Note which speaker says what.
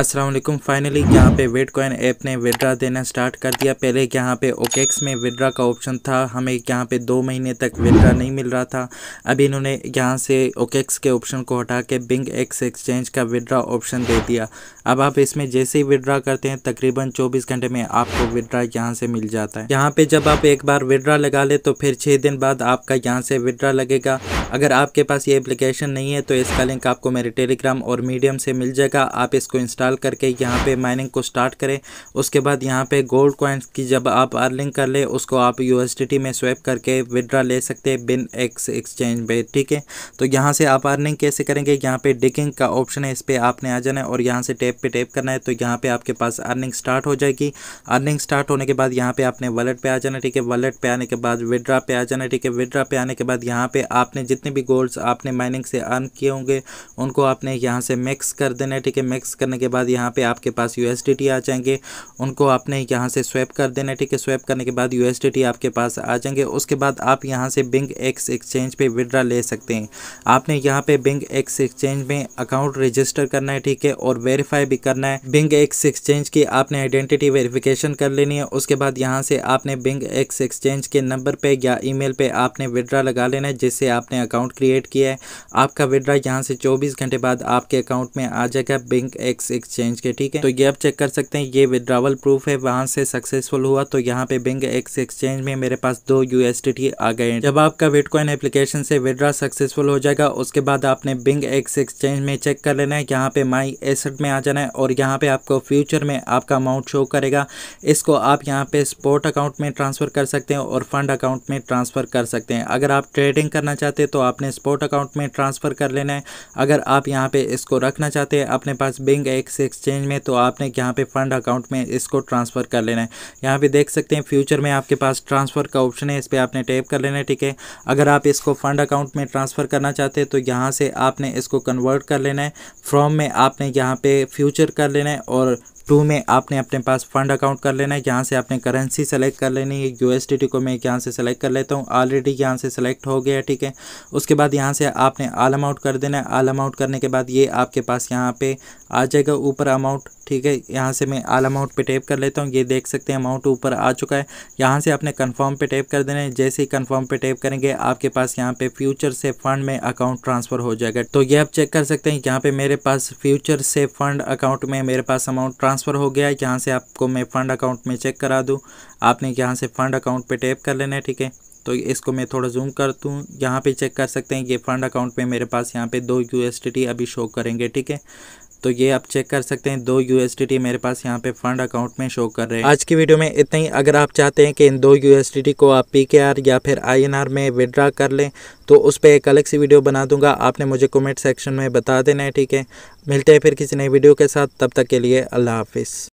Speaker 1: Aslam finally यहाँ पे coin app ने विड्रा देना स्टार्ट कर दिया पहले यहाँ पे ओकेक्स में विड्रा का ऑप्शन था हमें यहाँ पे दो महीने तक विड्रा नहीं मिल रहा था अभी इन्होंने यहाँ से ओकेक्स के ऑप्शन को हटा के बिंग एक्स एक्सचेंज का विड्रा ऑप्शन दे दिया अब आप इसमें जैसे ही विड्रा करते हैं तकरीबन चौबीस घंटे में आपको विड्रा यहाँ से मिल जाता है यहाँ पर जब आप एक बार विड्रा लगा ले तो फिर छः दिन बाद आपका यहाँ से विड्रा लगेगा अगर आपके पास ये अप्लीकेशन नहीं है तो इसका लिंक आपको मेरे टेलीग्राम और मीडियम से मिल जाएगा आप इसको इंस्टॉल डाल करके यहाँ पे माइनिंग को स्टार्ट करें उसके बाद यहाँ पे गोल्ड कॉइन्स की जब आप अर्निंग कर ले उसको आप यू में स्वैप करके विदड्रा ले सकते हैं बिन एक्स एक्सचेंज पे ठीक है तो यहाँ से आप अर्निंग कैसे करेंगे यहाँ पे डिकिंग का ऑप्शन है इस पर आपने आ जाना है और यहाँ से टैप पे टैप करना है तो यहाँ पे आपके पास अर्निंग स्टार्ट हो जाएगी अर्निंग स्टार्ट होने के बाद यहाँ पे आपने वॉलेट पे आ जाना ठीक है वॉलेट पे आने के बाद विदड्रा पे आ जाना ठीक है विदड्रा पे आने के बाद यहाँ पे आपने जितने भी गोल्ड्स आपने माइनिंग से अर्न किए होंगे उनको आपने यहाँ से मिक्स कर देना है ठीक है मिक्स करने के बाद बाद यहाँ पे आपके पास यू आ जाएंगे उनको आपने यहाँ से स्वैप कर देना ठीक है स्वैप करने के बाद यू आपके पास आ जाएंगे उसके बाद आप यहाँ से बिंग एक्स एक्सचेंज पे विड्रा ले सकते हैं आपने यहाँ पे बिंग एक्स एक्सचेंज में अकाउंट रजिस्टर करना है ठीक है और वेरीफाई भी करना है बिंग एक्स एक्सचेंज की आपने आइडेंटिटी वेरीफिकेशन कर लेनी है उसके बाद यहाँ से आपने बिंग एक्स एक्सचेंज के नंबर पर या ई मेल आपने विड्रा लगा लेना है जिससे आपने अकाउंट क्रिएट किया है आपका विड्रा यहाँ से चौबीस घंटे बाद आपके अकाउंट में आ जाएगा बिंग एक्स एक्सचेंज के ठीक है तो ये आप चेक कर सकते हैं ये विद्रावल प्रूफ है वहां से सक्सेसफुल हुआ तो यहाँ पे बिंग एक्स एक्सचेंज में मेरे पास दो यूएसडी आ गए जब आपका बिटकॉइन एप्लीकेशन से विद्रा सक्सेसफुल हो जाएगा उसके बाद आपने बिंग एक्स एक्सचेंज में चेक कर लेना है यहाँ पे माई एसेट में आ जाना है और यहाँ पे आपको फ्यूचर में आपका अमाउंट शो करेगा इसको आप यहाँ पे स्पोर्ट अकाउंट में ट्रांसफर कर सकते हैं और फंड अकाउंट में ट्रांसफर कर सकते हैं अगर आप ट्रेडिंग करना चाहते हैं तो आपने स्पोर्ट अकाउंट में ट्रांसफर कर लेना है अगर आप यहाँ पे इसको रखना चाहते हैं अपने पास बिंग एक्स फॉरेक्स एक्सचेंज में तो आपने यहाँ पे फंड अकाउंट में इसको ट्रांसफ़र कर लेना है यहाँ पे देख सकते हैं फ्यूचर में आपके पास ट्रांसफ़र का ऑप्शन है इस पर आपने टैप कर लेना है ठीक है अगर आप इसको फंड अकाउंट में ट्रांसफ़र करना चाहते हैं तो यहाँ से आपने इसको कन्वर्ट कर लेना है फ्रॉम में आपने यहाँ पे फ्यूचर कर लेना है और टू में आपने अपने पास फंड अकाउंट कर लेना है यहाँ से आपने करेंसी सेलेक्ट कर लेनी है यू को मैं यहाँ से सेलेक्ट कर लेता हूँ ऑलरेडी यहाँ से सेलेक्ट हो गया ठीक है उसके बाद यहाँ से आपने आल अमाउंट कर देना है आल अमाउंट करने के बाद ये आपके पास यहाँ पे आ जाएगा ऊपर अमाउंट ठीक है यहाँ से मैं आल अमाउंट पे टैप कर लेता हूँ ये देख सकते हैं अमाउंट ऊपर आ चुका है यहाँ से आपने कंफर्म पे टैप कर देना है जैसे ही कंफर्म पे टैप करेंगे आपके पास यहाँ पे फ्यूचर से फंड में अकाउंट ट्रांसफ़र हो जाएगा तो ये आप चेक कर सकते हैं यहाँ पे मेरे पास फ्यूचर से फंड अकाउंट में मेरे पास अमाउंट ट्रांसफर ट्रांसफ़र हो गया है यहाँ से आपको मैं फ़ंड अकाउंट में चेक करा दूँ आपने यहाँ से फ़ंड अकाउंट पे टैप कर लेना है ठीक है तो इसको मैं थोड़ा जूम कर दूँ यहाँ पे चेक कर सकते हैं ये फ़ंड अकाउंट में मेरे पास यहाँ पे दो यू अभी शो करेंगे ठीक है तो ये आप चेक कर सकते हैं दो यू मेरे पास यहाँ पे फंड अकाउंट में शो कर रहे हैं आज की वीडियो में इतना ही अगर आप चाहते हैं कि इन दो यू को आप पी या फिर आई में विदड्रा कर लें तो उस पर एक अलग सी वीडियो बना दूंगा आपने मुझे कमेंट सेक्शन में बता देना है ठीक है मिलते हैं फिर किसी नई वीडियो के साथ तब तक के लिए अल्लाह हाफिज़